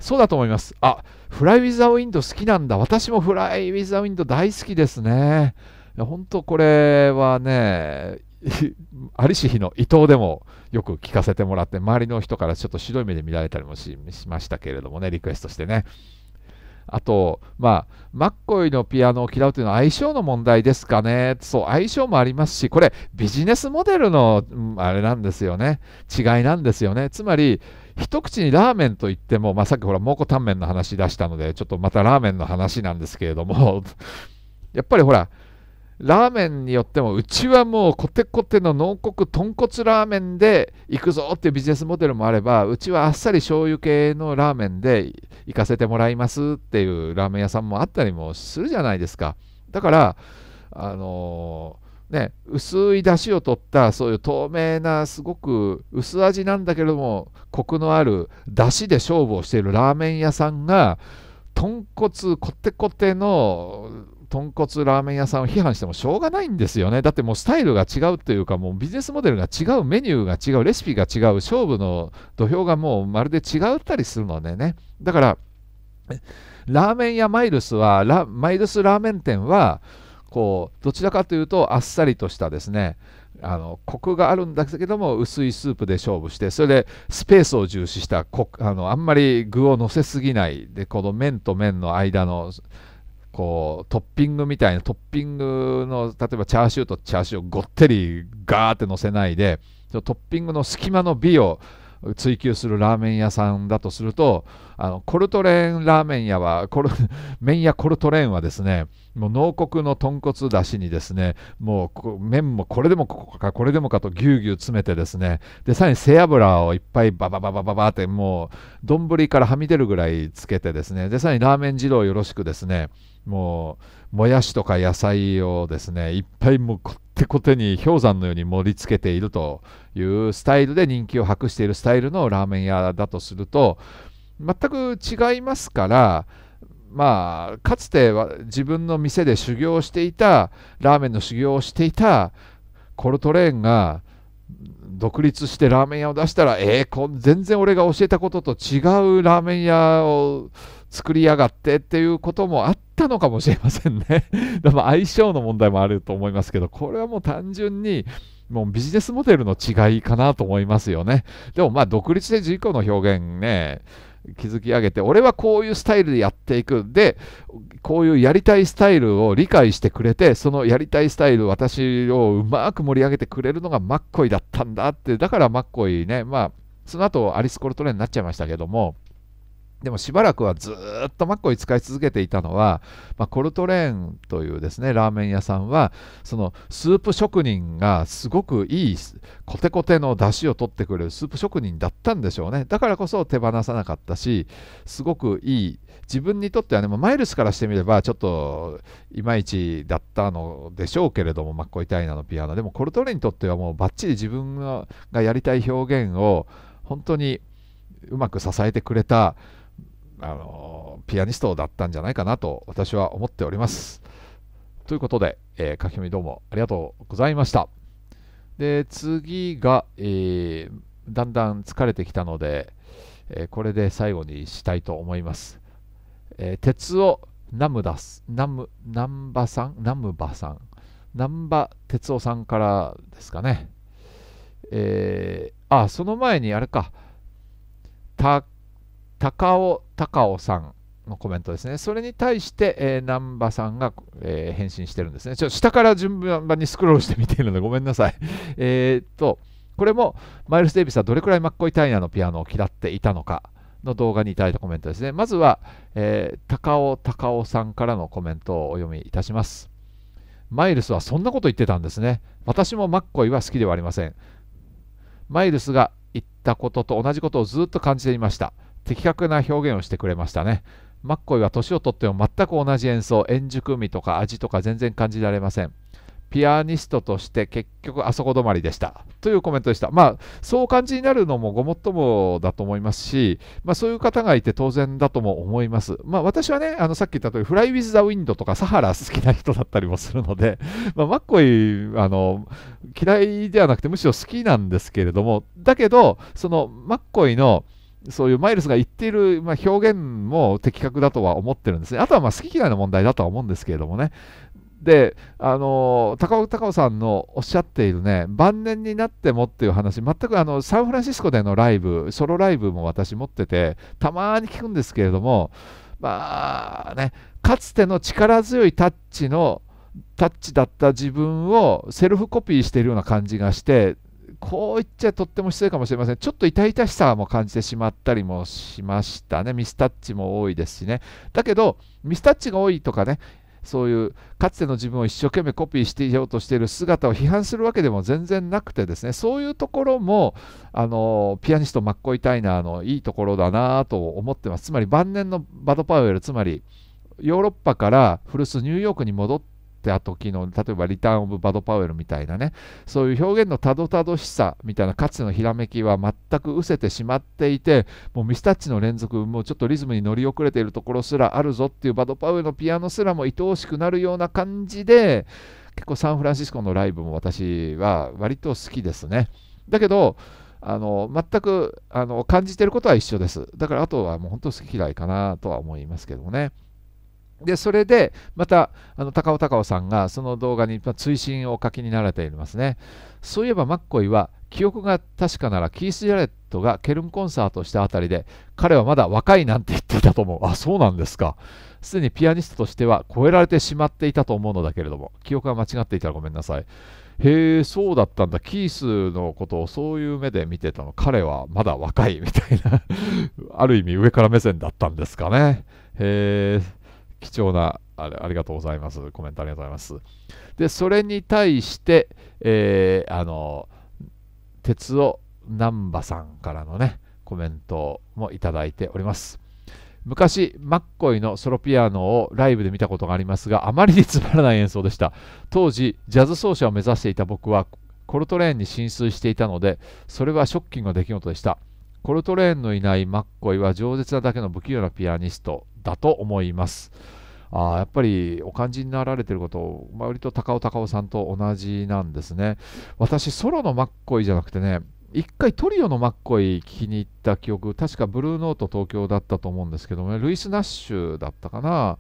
そうだと思います。あ、フライウィザーウィンド好きなんだ。私もフライウィザーウィンド大好きですね。本当これはね、ありし日の伊藤でもよく聞かせてもらって、周りの人からちょっと白い目で見られたりもしましたけれどもね、リクエストしてね。あと、まあ、マッコイのピアノを嫌うというのは相性の問題ですかね。そう、相性もありますし、これ、ビジネスモデルの、うん、あれなんですよね。違いなんですよね。つまり、一口にラーメンといっても、まあ、さっきほら蒙古タンメンの話出したのでちょっとまたラーメンの話なんですけれども (laughs) やっぱりほらラーメンによってもうちはもうコテコテの濃厚豚骨ラーメンで行くぞっていうビジネスモデルもあればうちはあっさり醤油系のラーメンで行かせてもらいますっていうラーメン屋さんもあったりもするじゃないですかだからあのーね、薄い出汁を取ったそういう透明なすごく薄味なんだけれどもコクのある出汁で勝負をしているラーメン屋さんが豚骨コテコテの豚骨ラーメン屋さんを批判してもしょうがないんですよねだってもうスタイルが違うというかもうビジネスモデルが違うメニューが違うレシピが違う勝負の土俵がもうまるで違ったりするのでねだからラーメン屋マイルスはマイルスラーメン店はこうどちらかというとあっさりとしたですねあのコクがあるんだけども薄いスープで勝負してそれでスペースを重視したコあのあんまり具をのせすぎないでこの麺と麺の間のこうトッピングみたいなトッピングの例えばチャーシューとチャーシューをごってりガーってのせないでトッピングの隙間の美を追求するラーメン屋さんだとするとあのコルトレーンラーメン屋はコル (laughs) 麺屋コルトレーンはですねもう濃厚の豚骨だしにですねもう麺もこれでもここかこれでもかとぎゅうぎゅう詰めてですねでさらに背脂をいっぱいババババババってもう丼からはみ出るぐらいつけてですねでさらにラーメン二郎よろしくですねもうもやしとか野菜をですねいっぱいもうこってことに氷山のように盛り付けているというスタイルで人気を博しているスタイルのラーメン屋だとすると全く違いますからまあかつては自分の店で修行していたラーメンの修行をしていたコルトレーンが独立してラーメン屋を出したらえー、全然俺が教えたことと違うラーメン屋を作りやがってっていうこともあったのかもしれませんね。(laughs) でも相性の問題もあると思いますけど、これはもう単純に、もうビジネスモデルの違いかなと思いますよね。でもまあ独立で自己の表現ね、築き上げて、俺はこういうスタイルでやっていく。で、こういうやりたいスタイルを理解してくれて、そのやりたいスタイル、私をうまく盛り上げてくれるのがマッコイだったんだって、だからマッコイね、まあ、その後アリス・コルトレーンになっちゃいましたけども、でもしばらくはずっとマッコイ使い続けていたのは、まあ、コルトレーンというですねラーメン屋さんはそのスープ職人がすごくいいコテコテの出汁を取ってくれるスープ職人だったんでしょうねだからこそ手放さなかったしすごくいい自分にとってはねマイルスからしてみればちょっといまいちだったのでしょうけれどもマッコイ・タイナのピアノでもコルトレーンにとってはもうバッチリ自分がやりたい表現を本当にうまく支えてくれたあのピアニストだったんじゃないかなと私は思っております。ということで、えー、書き込みどうもありがとうございました。で、次が、えー、だんだん疲れてきたので、えー、これで最後にしたいと思います。えー、鉄をナムダス、ナム、ナンバさん、ナムバさん、ナンバ哲夫さんからですかね。えー、あ、その前にあれか、た高尾高尾さんのコメントですね。それに対して、えー、南波さんが、えー、返信してるんですね。ちょっと下から順番にスクロールして見ているのでごめんなさい。(laughs) えー、っと、これもマイルス・デイビスはどれくらいマッコイ・タイナのピアノを嫌っていたのかの動画にいただいたコメントですね。まずは、えー、高尾高尾さんからのコメントをお読みいたします。マイルスはそんなこと言ってたんですね。私もマッコイは好きではありません。マイルスが言ったことと同じことをずっと感じていました。的確な表現をしてくれましたね。マッコイは年をとっても全く同じ演奏、円熟味とか味とか全然感じられません。ピアニストとして結局あそこ止まりでした。というコメントでした。まあ、そう感じになるのもごもっともだと思いますし、まあ、そういう方がいて当然だとも思います。まあ、私はね、あのさっき言った通り、フライ・ウィズ・ザ・ウィンドとかサハラ好きな人だったりもするので、(laughs) まあ、マッコイあの、嫌いではなくてむしろ好きなんですけれども、だけど、そのマッコイの、そういうマイルスが言っている、まあ、表現も的確だとは思ってるんですね。あとはまあ好き嫌いの問題だとは思うんですけれどもね。で、あの高尾高尾さんのおっしゃっているね、晩年になってもっていう話、全くあのサンフランシスコでのライブ、ソロライブも私持ってて、たまに聞くんですけれども、まあね、かつての力強いタッチのタッチだった自分をセルフコピーしているような感じがしてこう言っちゃとっても失礼かもしれません。ちょっと痛々しさも感じてしまったりもしましたね。ミスタッチも多いですしね。だけど、ミスタッチが多いとかね、そういうかつての自分を一生懸命コピーしていようとしている姿を批判するわけでも全然なくてですねそういうところもあのピアニストマッコイ・タイナーのいいところだなと思ってますつまり晩年のバド・パウエルつまりヨーロッパから古巣ニューヨークに戻ってた時の例えばリターン・オブ・バド・パウエルみたいなねそういう表現のたどたどしさみたいなかつてのひらめきは全く失せてしまっていてもうミスタッチの連続もうちょっとリズムに乗り遅れているところすらあるぞっていうバド・パウエルのピアノすらも愛おしくなるような感じで結構サンフランシスコのライブも私は割と好きですね。だけどあの全くあの感じてることは一緒です。だからあとはもう本当好き嫌いかなとは思いますけどもね。でそれでまたあの高尾高尾さんがその動画に追伸をお書きになられていますねそういえばマッコイは記憶が確かならキース・ジャレットがケルンコンサートしたあたりで彼はまだ若いなんて言っていたと思うあそうなんですかすでにピアニストとしては超えられてしまっていたと思うのだけれども記憶が間違っていたらごめんなさいへえそうだったんだキースのことをそういう目で見てたの彼はまだ若いみたいな (laughs) ある意味上から目線だったんですかねへえ貴重なあれありがとうございます。コメントありがとうございます。で、それに対して、えー、あの、鉄尾南波さんからのね、コメントもいただいております。昔、マッコイのソロピアノをライブで見たことがありますが、あまりにつまらない演奏でした。当時、ジャズ奏者を目指していた僕は、コルトレーンに浸水していたので、それはショッキングな出来事でした。コルトレーンのいないマッコイは饒舌なだけの不器用なピアニストだと思います。あやっぱりお感じになられてること割と高尾高尾さんと同じなんですね私ソロのマッコイじゃなくてね一回トリオのマッコイ聞きに行った記憶確かブルーノート東京だったと思うんですけどねルイス・ナッシュだったかな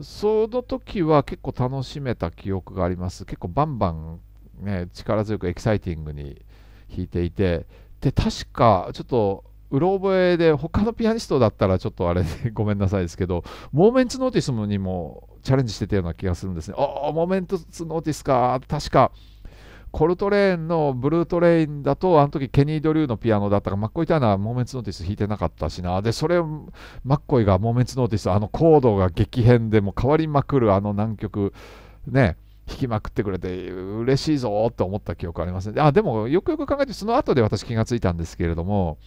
その時は結構楽しめた記憶があります結構バンバン、ね、力強くエキサイティングに弾いていてで確かちょっとうろ覚えで他のピアニストだったらちょっとあれごめんなさいですけどモーメンツ・ノーティスにもチャレンジしてたような気がするんですねああモーメンツ・ノーティスか確かコルトレーンのブルートレインだとあの時ケニー・ドリューのピアノだったがマッコイターナはモーメンツ・ノーティス弾いてなかったしなでそれマッコイがモーメンツ・ノーティスあのコードが激変でも変わりまくるあの難曲ね弾きまくってくれて嬉しいぞと思った記憶ありますねあでもよくよく考えてその後で私気がついたんですけれども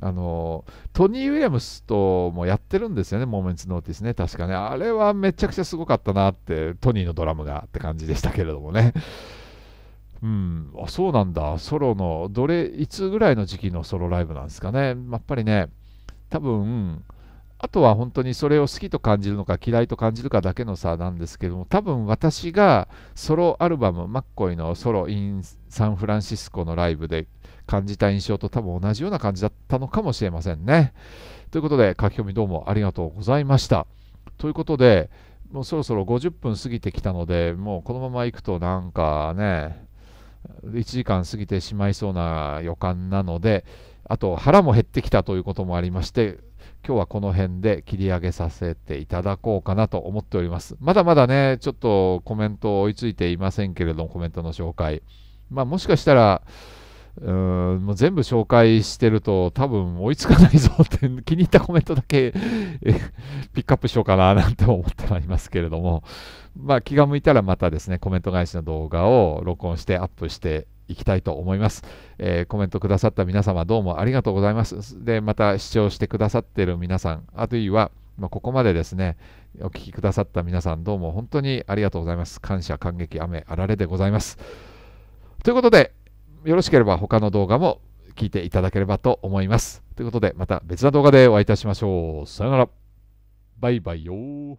あのトニー・ウィリアムスともやってるんですよね、モーメンツ・ノーティスね、確かね、あれはめちゃくちゃすごかったなって、トニーのドラムがって感じでしたけれどもね。(laughs) うん、あそうなんだ、ソロの、どれ、いつぐらいの時期のソロライブなんですかね、やっぱりね、多分あとは本当にそれを好きと感じるのか嫌いと感じるかだけの差なんですけども多分私がソロアルバムマッコイのソロイン・サンフランシスコのライブで感じた印象と多分同じような感じだったのかもしれませんね。ということで書き込みどうもありがとうございました。ということでもうそろそろ50分過ぎてきたのでもうこのまま行くとなんかね1時間過ぎてしまいそうな予感なのであと腹も減ってきたということもありまして今日はこの辺で切り上げさせていただこうかなと思っておりますまだまだねちょっとコメント追いついていませんけれどもコメントの紹介まあもしかしたらうんもう全部紹介してると多分追いつかないぞって気に入ったコメントだけ (laughs) ピックアップしようかななんて思ってはいますけれども、まあ、気が向いたらまたですねコメント返しの動画を録音してアップしていきたいと思います、えー、コメントくださった皆様どうもありがとうございますでまた視聴してくださってる皆さんあるいはまあ、ここまでですね、お聴きくださった皆さん、どうも本当にありがとうございます。感謝、感激、雨、あられでございます。ということで、よろしければ他の動画も聞いていただければと思います。ということで、また別な動画でお会いいたしましょう。さよなら。バイバイよ